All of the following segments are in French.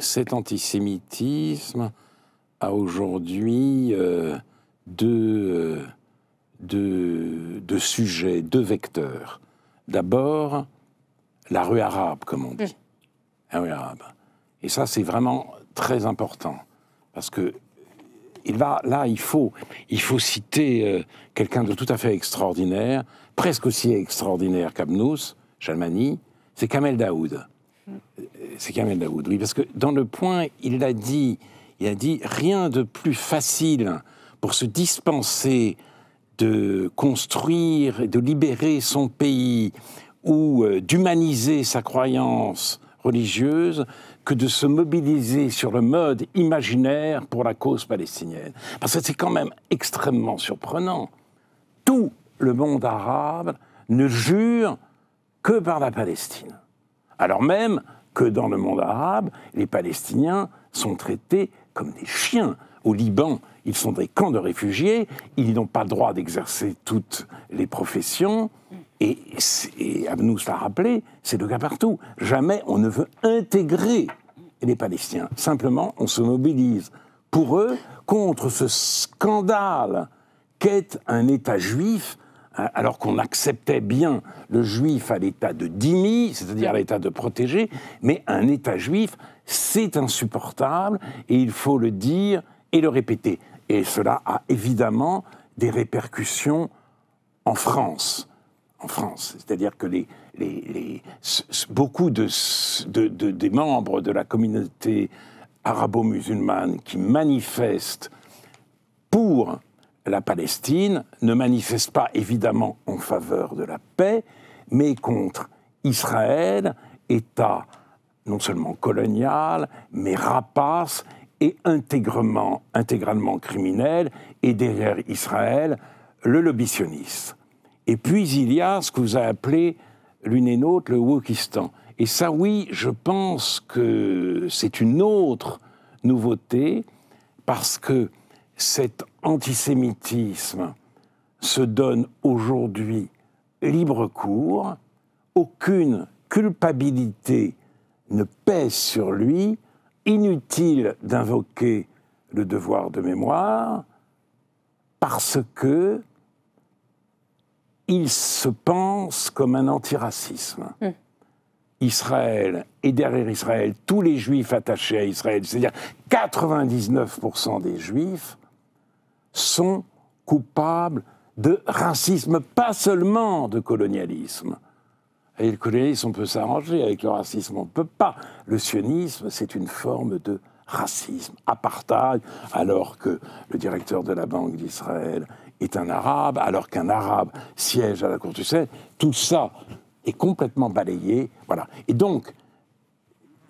cet antisémitisme a aujourd'hui euh, euh, deux, sujets, deux vecteurs. D'abord, la rue arabe, comme on dit. Mmh. La rue arabe. Et ça, c'est vraiment très important. Parce que il va, là, il faut, il faut citer euh, quelqu'un de tout à fait extraordinaire, presque aussi extraordinaire qu'Abnous, Chalmani, c'est Kamel Daoud. C'est Kamel Daoud, oui, parce que dans le point, il a dit, il a dit rien de plus facile pour se dispenser de construire, et de libérer son pays ou euh, d'humaniser sa croyance religieuse que de se mobiliser sur le mode imaginaire pour la cause palestinienne. Parce que c'est quand même extrêmement surprenant. Tout le monde arabe ne jure que par la Palestine alors même que dans le monde arabe, les Palestiniens sont traités comme des chiens. Au Liban, ils sont des camps de réfugiés, ils n'ont pas le droit d'exercer toutes les professions, et, Abnous l'a rappelé, c'est le cas partout. Jamais on ne veut intégrer les Palestiniens. Simplement, on se mobilise pour eux contre ce scandale qu'est un État juif euh, alors qu'on acceptait bien le juif à l'état de dîmi, c'est-à-dire à, l'état de protégé, mais un état juif, c'est insupportable, et il faut le dire et le répéter. Et cela a évidemment des répercussions en France. En France, c'est-à-dire que les, beaucoup de, des membres de la communauté arabo-musulmane qui manifestent pour la Palestine ne manifeste pas évidemment en faveur de la paix, mais contre Israël, État non seulement colonial, mais rapace et intégralement, criminel, et derrière Israël, le lobby sioniste. Et puis il y a ce que vous avez appelé l'une et l'autre le Wokistan. Et ça, oui, je pense que c'est une autre nouveauté, parce que cette antisémitisme se donne aujourd'hui libre cours, aucune culpabilité ne pèse sur lui, inutile d'invoquer le devoir de mémoire, parce que il se pense comme un antiracisme. Mmh. Israël, et derrière Israël, tous les juifs attachés à Israël, c'est-à-dire 99% des juifs, sont coupables de racisme, pas seulement de colonialisme. Et le colonialisme, on peut s'arranger, avec le racisme, on ne peut pas. Le sionisme, c'est une forme de racisme, apartheid, alors que le directeur de la Banque d'Israël est un arabe, alors qu'un arabe siège à la Cour du Seine, tout ça est complètement balayé. Voilà. Et donc,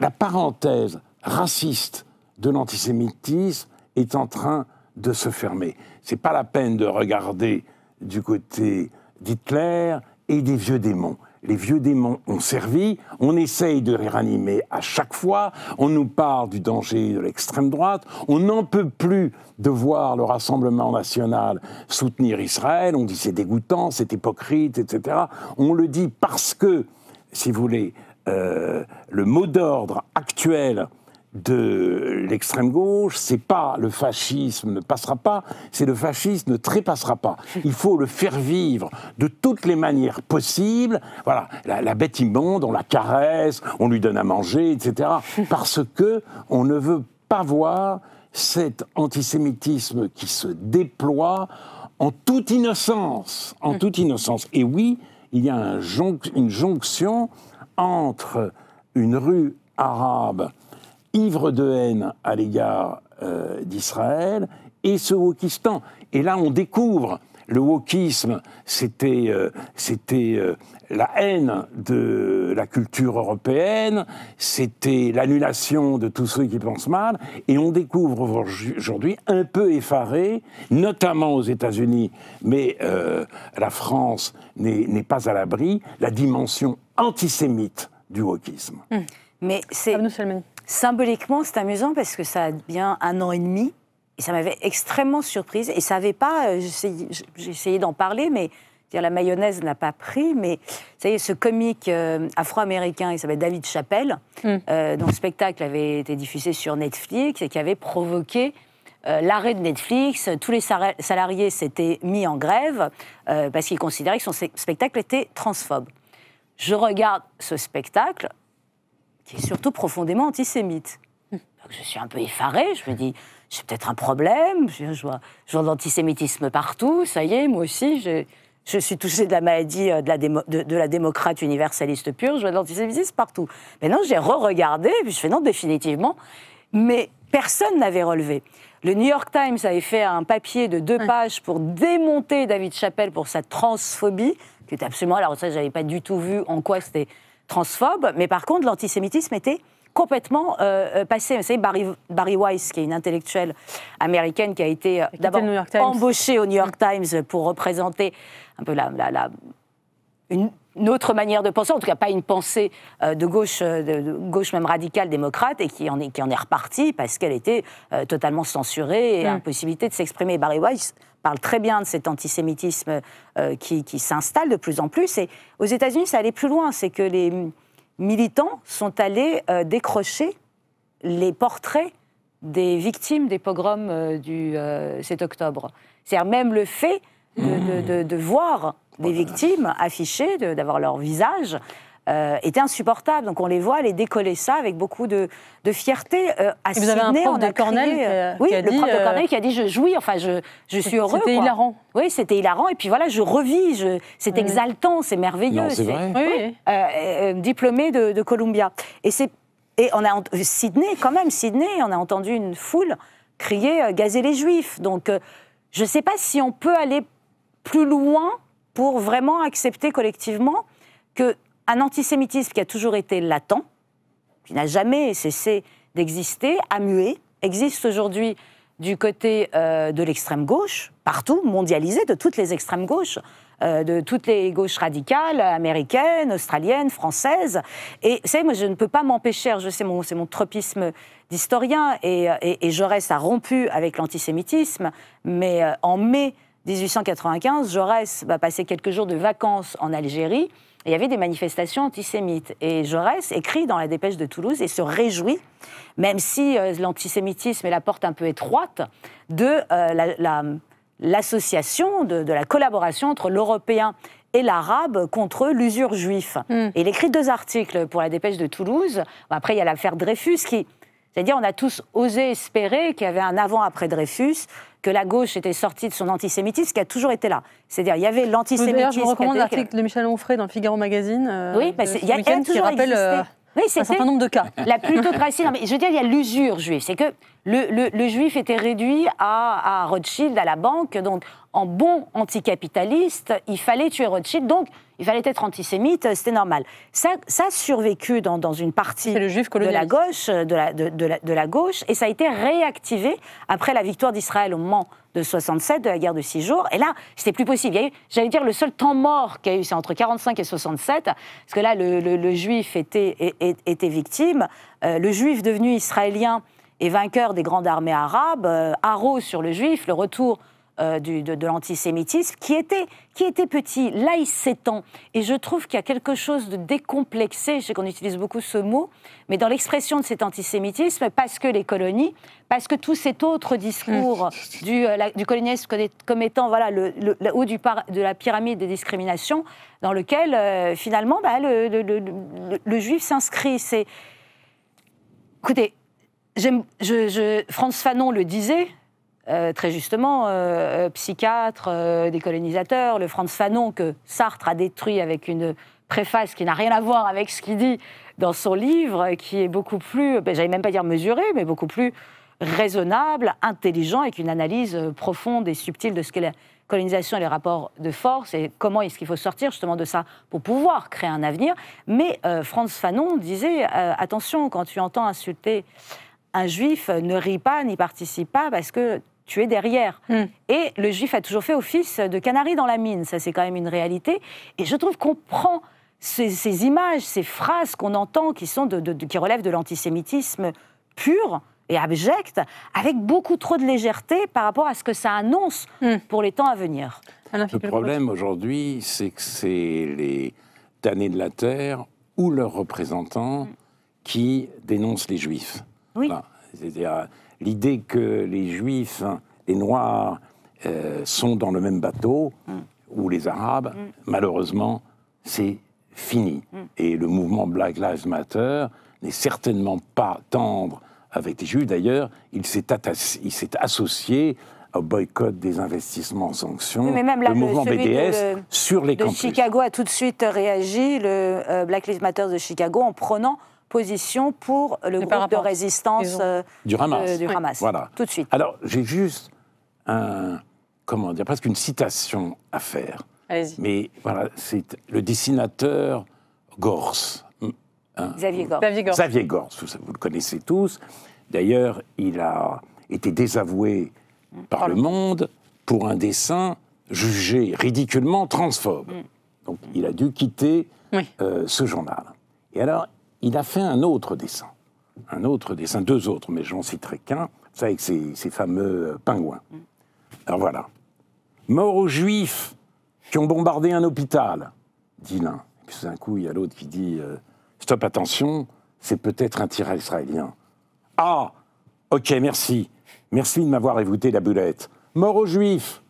la parenthèse raciste de l'antisémitisme est en train de se fermer. C'est pas la peine de regarder du côté d'Hitler et des vieux démons. Les vieux démons ont servi, on essaye de les à chaque fois, on nous parle du danger de l'extrême droite, on n'en peut plus de voir le Rassemblement national soutenir Israël, on dit c'est dégoûtant, c'est hypocrite, etc. On le dit parce que, si vous voulez, euh, le mot d'ordre actuel de l'extrême gauche, c'est pas le fascisme ne passera pas, c'est le fascisme ne trépassera pas. Il faut le faire vivre de toutes les manières possibles. Voilà, la, bête immonde, on la caresse, on lui donne à manger, etc. Parce que on ne veut pas voir cet antisémitisme qui se déploie en toute innocence, en mmh. toute innocence. Et oui, il y a une jonction entre une rue arabe ivre de haine à l'égard euh, d'Israël, et ce wokistan. Et là, on découvre le wokisme, c'était euh, euh, la haine de la culture européenne, c'était l'annulation de tous ceux qui pensent mal, et on découvre aujourd'hui, un peu effaré, notamment aux États-Unis, mais la France n'est pas à l'abri, la dimension antisémite du wokisme. Hum. Mais c'est. Symboliquement, c'est amusant parce que ça a bien un an et demi. Et ça m'avait extrêmement surprise. Et ça n'avait pas. Euh, J'ai essayé d'en parler, mais la mayonnaise n'a pas pris, mais ça y ce comique euh, afro-américain, il s'appelle David Chappelle, hmm. euh, dont le spectacle avait été diffusé sur Netflix et qui avait provoqué l'arrêt de Netflix. Tous les salariés s'étaient mis en grève parce qu'ils considéraient que son spectacle était transphobe. Je regarde ce spectacle, qui est surtout profondément antisémite. Hmm. je suis un peu effarée, je me dis, j'ai peut-être un problème, je, je vois, de l'antisémitisme partout, ça y est, moi aussi, je, suis touchée de la maladie euh, de la, de, la démocrate universaliste pure, je vois de l'antisémitisme partout. Mais non, j'ai re-regardé, puis je fais non, définitivement, mais personne n'avait relevé. Le New York Times avait fait un papier de deux pages pour démonter David Chappelle pour sa transphobie, qui était absolument. Alors, ça, je n'avais pas du tout vu en quoi c'était transphobe, mais par contre, l'antisémitisme était complètement euh, euh, passé. Vous savez, Barry, Weiss, qui est une intellectuelle américaine qui a été euh, d'abord embauchée au New York Times pour représenter un peu la, la, la une autre manière de penser, en tout cas pas une pensée euh, de gauche, euh, de gauche même radicale démocrate, et qui en est, qui en est repartie parce qu'elle était euh, totalement censurée et mm. impossibilité de s'exprimer. Barry Weiss parle très bien de cet antisémitisme qui, s'installe de plus en plus. Et aux États-Unis, ça allait plus loin, c'est que les militants sont allés décrocher les portraits des victimes des pogroms du 7 octobre. C'est-à-dire même le fait de, de voir des victimes affichées, d'avoir leur visage. Euh, était insupportable. Donc on les voit aller décoller ça avec beaucoup de, fierté. Euh, à vous avez un prof de Cornell euh, oui, qui a le dit, prof de Cornell qui a dit je jouis, enfin je, je suis heureux. C'était hilarant. Oui, c'était hilarant. Et puis voilà, je revis, c'est exaltant, c'est merveilleux. c'est Oui. oui. diplômé de, Columbia. Et c'est et on a Sydney quand même Sydney, on a entendu une foule crier gazer les Juifs. Donc je ne sais pas si on peut aller plus loin pour vraiment accepter collectivement qu'un antisémitisme qui a toujours été latent, qui n'a jamais cessé d'exister, a mué, existe aujourd'hui du côté euh, de l'extrême gauche, partout, mondialisé, de toutes les extrêmes gauches, euh, de toutes les gauches radicales, américaines, australiennes, françaises. Et vous savez, moi, je ne peux pas m'empêcher, je sais, c'est mon tropisme d'historien, et, euh, et, reste à a rompu avec l'antisémitisme, mais en mai 1895, Jaurès va passer quelques jours de vacances en Algérie. il y avait des manifestations antisémites. Et Jaurès écrit dans la dépêche de Toulouse et se réjouit, même si euh, l'antisémitisme est la porte un peu étroite, de euh, l'association, de, la collaboration entre l'Européen et l'arabe contre l'usure juive. Hmm. il écrit deux articles pour la dépêche de Toulouse. après, il y a l'affaire Dreyfus qui, c'est-à-dire, on a tous osé espérer qu'il y avait un avant-après Dreyfus, que la gauche était sortie de son antisémitisme, qui a toujours été là. C'est-à-dire, il y avait l'antisémitisme. D'ailleurs, je vous recommande l'article de Michel Onfray dans Figaro Magazine. Euh, oui, il y a qui rappelle, euh, un certain nombre de cas. La plutocratie. mais je veux dire, il y a l'usure juive. C'est que le, juif était réduit à, à Rothschild, à la banque. Donc, en bon anticapitaliste, il fallait tuer Rothschild. Donc, il fallait être antisémite, euh, c'était normal. Ça, a survécu dans, une partie de la gauche, euh, de la, de, la, gauche, et ça a été réactivé après la victoire d'Israël au moment de 67, de la guerre de six jours. Et là, c'était plus possible. j'allais dire, le seul temps mort qu'il y a eu, c'est entre 45 et 67, parce que là, le, juif était, était, victime. Euh, le juif devenu israélien et vainqueur des grandes armées arabes, sur le juif, le retour euh, de, l'antisémitisme, qui était, qui était petit. Là, il s'étend. Et je trouve qu'il y a quelque chose de décomplexé, je sais qu'on utilise beaucoup ce mot, mais dans l'expression de cet antisémitisme, parce que les colonies, parce que tout cet autre discours euh, du, colonialisme comme étant voilà, le, haut du de la pyramide des discriminations, dans lequel, euh, finalement, bah, le, juif s'inscrit. C'est... Écoutez, je, je, Franz Fanon le disait, euh, très justement, euh, euh, psychiatre, des décolonisateur, le Franz Fanon que Sartre a détruit avec une préface qui n'a rien à voir avec ce qu'il dit dans son livre, qui est beaucoup plus, ben, j'allais même pas dire mesuré, mais beaucoup plus raisonnable, intelligent, avec une analyse profonde et subtile de ce qu'est la colonisation et les rapports de force, et comment est-ce qu'il faut sortir justement de ça pour pouvoir créer un avenir. Mais Franz Fanon disait, attention, quand tu entends insulter un juif ne ris pas, n'y participe pas, parce que tu es derrière. Hmm. Et le juif a toujours fait office de canari dans la mine, ça c'est quand même une réalité. Et je trouve qu'on prend ces, images, ces phrases qu'on entend qui, sont qui relèvent de l'antisémitisme pur et abject, avec beaucoup trop de légèreté par rapport à ce que ça annonce hmm. pour les temps à venir. Le problème aujourd'hui, c'est que c'est les damnés de la Terre ou leurs représentants hmm. qui dénoncent les juifs. Oui. c'est-à-dire L'idée que les Juifs, les Noirs euh, sont dans le même bateau, mm. ou les Arabes, mm. malheureusement, c'est fini. Mm. Et le mouvement Black Lives Matter n'est certainement pas tendre avec les Juifs. D'ailleurs, il s'est associé au boycott des investissements en sanctions. le, mouvement BDS sur les de Chicago a tout de suite réagi, le euh, Black Lives Matter de Chicago, en prenant position pour le groupe de résistance euh, du euh, Hamas. Voilà. Tout de suite. Alors, j'ai juste un, comment dire, presque une citation à faire. Mais voilà, c'est le dessinateur Gors. Hein? Xavier Gors. Xavier Gors, vous, le connaissez tous. D'ailleurs, il a été désavoué par le monde pour un dessin jugé ridiculement transphobe. Mm. Donc il a dû quitter euh, ce journal. Et alors, il a fait un autre dessin. Un autre dessin, deux autres, mais j'en citerai qu'un, ça avec ces, fameux euh, pingouins. Mm. Alors voilà. Mort aux Juifs qui ont bombardé un hôpital, dit l'un. Et puis d'un coup, il y a l'autre qui dit euh, Stop, attention, c'est peut-être un tir israélien. Ah Ok, merci. Merci de m'avoir évouté la boulette. Mort aux Juifs